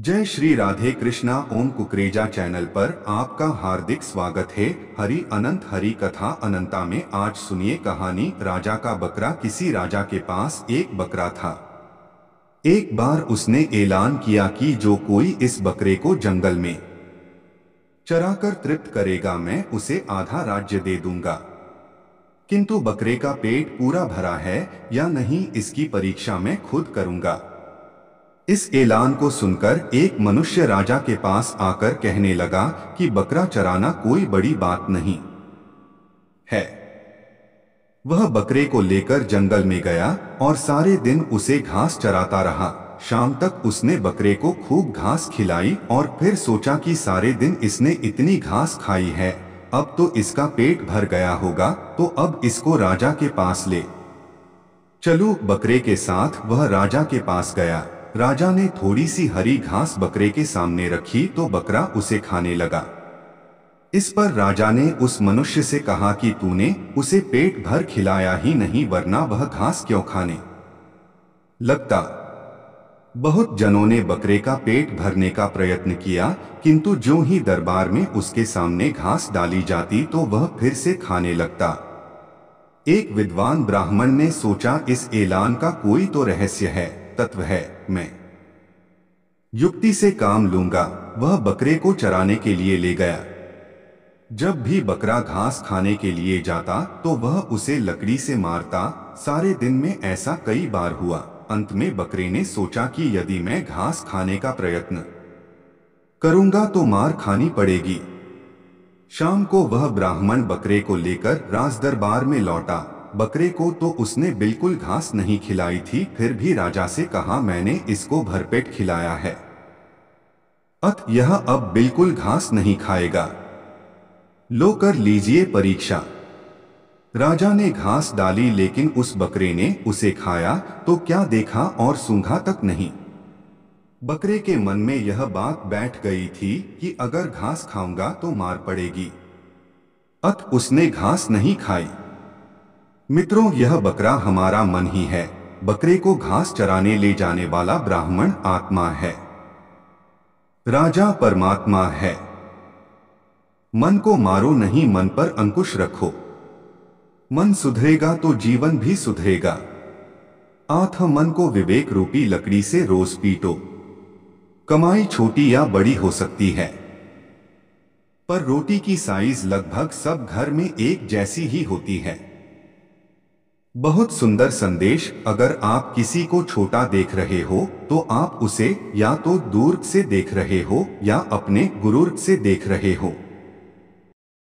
जय श्री राधे कृष्णा ओम कुकरेजा चैनल पर आपका हार्दिक स्वागत है हरि अनंत हरि कथा अनंता में आज सुनिए कहानी राजा का बकरा किसी राजा के पास एक बकरा था एक बार उसने ऐलान किया कि जो कोई इस बकरे को जंगल में चराकर तृप्त करेगा मैं उसे आधा राज्य दे दूंगा किंतु बकरे का पेट पूरा भरा है या नहीं इसकी परीक्षा मैं खुद करूंगा इस ऐलान को सुनकर एक मनुष्य राजा के पास आकर कहने लगा कि बकरा चराना कोई बड़ी बात नहीं है वह बकरे को लेकर जंगल में गया और सारे दिन उसे घास चराता रहा शाम तक उसने बकरे को खूब घास खिलाई और फिर सोचा कि सारे दिन इसने इतनी घास खाई है अब तो इसका पेट भर गया होगा तो अब इसको राजा के पास ले चलो बकरे के साथ वह राजा के पास गया राजा ने थोड़ी सी हरी घास बकरे के सामने रखी तो बकरा उसे खाने लगा इस पर राजा ने उस मनुष्य से कहा कि तूने उसे पेट भर खिलाया ही नहीं वरना वह घास क्यों खाने लगता बहुत जनों ने बकरे का पेट भरने का प्रयत्न किया किंतु जो ही दरबार में उसके सामने घास डाली जाती तो वह फिर से खाने लगता एक विद्वान ब्राह्मण ने सोचा इस ऐलान का कोई तो रहस्य है तत्व है मैं युक्ति से काम लूंगा वह बकरे को चराने के लिए ले गया जब भी बकरा घास खाने के लिए जाता तो वह उसे लकड़ी से मारता सारे दिन में ऐसा कई बार हुआ अंत में बकरे ने सोचा कि यदि मैं घास खाने का प्रयत्न करूंगा तो मार खानी पड़ेगी शाम को वह ब्राह्मण बकरे को लेकर राजदरबार में लौटा बकरे को तो उसने बिल्कुल घास नहीं खिलाई थी फिर भी राजा से कहा मैंने इसको भरपेट खिलाया है अत यह अब बिल्कुल घास नहीं खाएगा लो कर लीजिए परीक्षा राजा ने घास डाली लेकिन उस बकरे ने उसे खाया तो क्या देखा और सूंघा तक नहीं बकरे के मन में यह बात बैठ गई थी कि अगर घास खाऊंगा तो मार पड़ेगी अत उसने घास नहीं खाई मित्रों यह बकरा हमारा मन ही है बकरे को घास चराने ले जाने वाला ब्राह्मण आत्मा है राजा परमात्मा है मन को मारो नहीं मन पर अंकुश रखो मन सुधरेगा तो जीवन भी सुधरेगा आथ मन को विवेक रूपी लकड़ी से रोज पीटो कमाई छोटी या बड़ी हो सकती है पर रोटी की साइज लगभग सब घर में एक जैसी ही होती है बहुत सुंदर संदेश अगर आप किसी को छोटा देख रहे हो तो आप उसे या तो दूर से देख रहे हो या अपने गुरूर से देख रहे हो